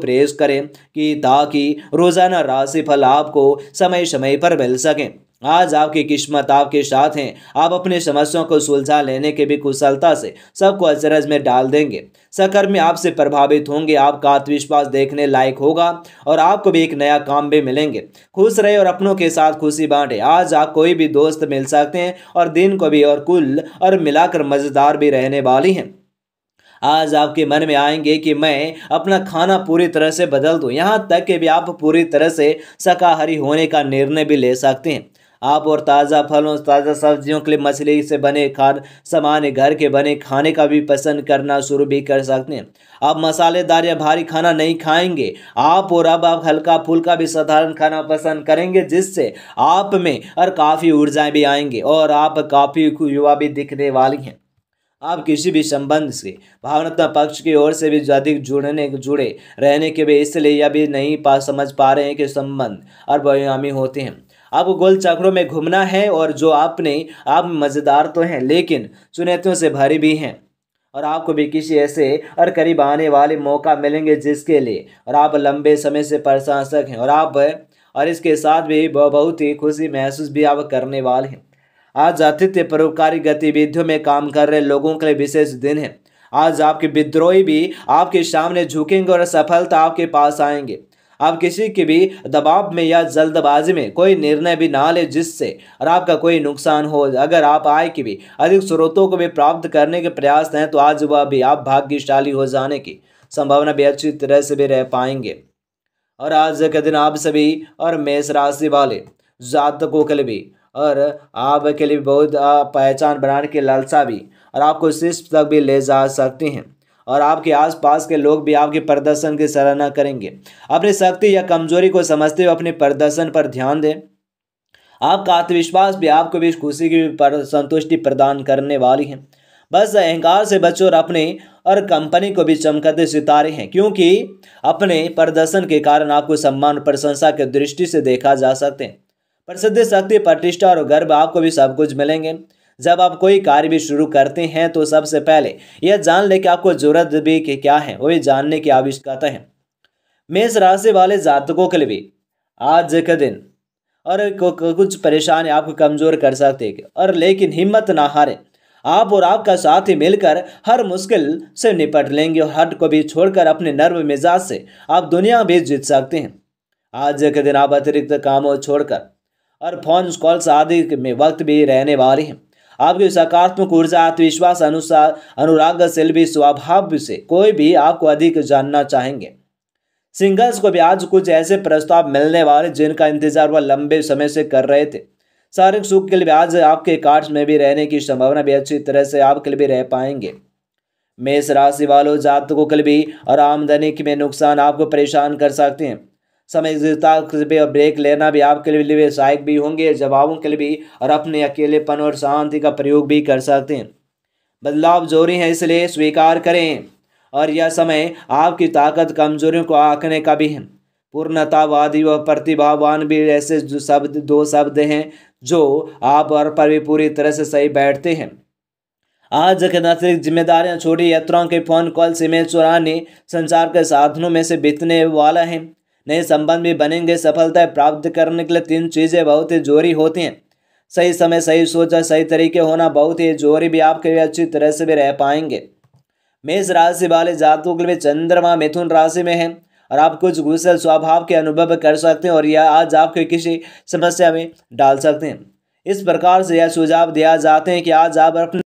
press करें कि ताकि रोज़ाना राशि फल आपको समय समय पर मिल सके आज आपकी किस्मत आपके साथ हैं आप अपने समस्याओं को सुलझा लेने के भी कुशलता से सबको अचरज में डाल देंगे सकर्मी में आपसे प्रभावित होंगे आपका आत्मविश्वास देखने लायक होगा और आपको भी एक नया काम भी मिलेंगे खुश रहे और अपनों के साथ खुशी बांटे आज आप कोई भी दोस्त मिल सकते हैं और दिन को भी और कुल और मिलाकर मज़ेदार भी रहने वाली हैं आज आपके मन में आएंगे कि मैं अपना खाना पूरी तरह से बदल दूँ यहाँ तक कि भी आप पूरी तरह से शाकाहारी होने का निर्णय भी ले सकते हैं आप और ताज़ा फलों ताज़ा सब्जियों के लिए मछली से बने खान सामान घर के बने खाने का भी पसंद करना शुरू भी कर सकते हैं आप मसालेदार या भारी खाना नहीं खाएंगे आप और अब आप हल्का फुल्का भी साधारण खाना पसंद करेंगे जिससे आप में और काफ़ी ऊर्जाएं भी आएंगी और आप काफ़ी युवा भी दिखने वाली हैं आप किसी भी संबंध से भावनात्मक पक्ष की ओर से भी अधिक जुड़ने जुड़े रहने के भी इसलिए यह भी नहीं पा समझ पा रहे हैं कि संबंध और परिणामी होते हैं आपको गोल चक्रों में घूमना है और जो आपने आप मज़ेदार तो हैं लेकिन चुनौतियों से भरी भी हैं और आपको भी किसी ऐसे और करीब आने वाले मौका मिलेंगे जिसके लिए और आप लंबे समय से प्रशासक हैं और आप और इसके साथ भी बहुत ही खुशी महसूस भी आप करने वाले हैं आज आतिथ्य परोपकारी गतिविधियों में काम कर रहे लोगों के लिए विशेष दिन है आज आपके विद्रोही भी आपके सामने झुकेंगे और सफलता आपके पास आएंगे आप किसी के भी दबाव में या जल्दबाजी में कोई निर्णय भी ना ले जिससे और आपका कोई नुकसान हो अगर आप आय के भी अधिक स्रोतों को भी प्राप्त करने के प्रयास हैं तो आज वह भी आप भाग्यशाली हो जाने की संभावना भी अच्छी तरह से भी रह पाएंगे और आज के दिन आप सभी और मेष राशि वाले जातकों के लिए भी और आप के लिए बहुत पहचान बनाने की लालसा भी और आपको शीर्ष तक भी ले जा सकती हैं और आपके आसपास के लोग भी आपके प्रदर्शन की सराहना करेंगे अपनी शक्ति या कमजोरी को समझते हुए अपने प्रदर्शन पर ध्यान दें आपका आत्मविश्वास भी आपको भी खुशी की पर संतुष्टि प्रदान करने वाली है बस अहंकार से बचो और अपने और कंपनी को भी चमकते सितारे हैं क्योंकि अपने प्रदर्शन के कारण आपको सम्मान प्रशंसा के दृष्टि से देखा जा सकते हैं प्रसिद्ध शक्ति प्रतिष्ठा और गर्व आपको भी सब कुछ मिलेंगे जब आप कोई कार्य भी शुरू करते हैं तो सबसे पहले यह जान ले कि आपको जरूरत भी कि क्या है वही जानने की आवश्यकता है मेष राशि वाले जातकों के लिए भी आज के दिन और कुछ परेशानी आपको कमज़ोर कर सकते हैं और लेकिन हिम्मत ना हारें आप और आपका साथी मिलकर हर मुश्किल से निपट लेंगे और हट को भी छोड़कर अपने नर्व मिजाज से आप दुनिया भी जीत सकते हैं आज के दिन आप अतिरिक्त कामों छोड़कर और फोन कॉल्स आदि में वक्त भी रहने वाले हैं आपकी सकारात्मक ऊर्जा आत्मविश्वास अनुसार अनुराग सेल्वी स्वभाव से कोई भी आपको अधिक जानना चाहेंगे सिंगल्स को भी आज कुछ ऐसे प्रस्ताव मिलने वाले जिनका इंतजार वह लंबे समय से कर रहे थे शारीरिक सुख के लिए आज आपके कार्ड्स में भी रहने की संभावना भी अच्छी तरह से आपके लिए भी रह पाएंगे मेष राशि वालों जातकों के लिए भी और आमदनी में नुकसान आपको परेशान कर सकते हैं समय से और ब्रेक लेना भी आपके लिए लिए सहायक भी होंगे जवाबों के लिए भी और अपने अकेलेपन और शांति का प्रयोग भी कर सकते हैं बदलाव जोरी हैं इसलिए स्वीकार करें और यह समय आपकी ताकत कमजोरियों को आंकने का भी है पूर्णतावादी व प्रतिभावान भी ऐसे शब्द दो शब्द हैं जो आप और पर भी पूरी तरह से सही बैठते हैं आज के अतिरिक्त जिम्मेदारियां छोटी यात्राओं के फ़ोन कॉल इमेज चुराने संचार के साधनों में से बीतने वाला है नए संबंध भी बनेंगे सफलता प्राप्त करने के लिए तीन चीज़ें बहुत ही जोरी होती हैं सही समय सही सोच और सही तरीके होना बहुत ही जोरी भी आपके लिए अच्छी तरह से भी रह पाएंगे मेष राशि वाले जातकों के लिए चंद्रमा मिथुन राशि में है और आप कुछ गुस्सा स्वभाव के अनुभव कर सकते हैं और यह आज आपके किसी समस्या में डाल सकते हैं इस प्रकार से यह सुझाव दिया जाते हैं कि आज आप अपने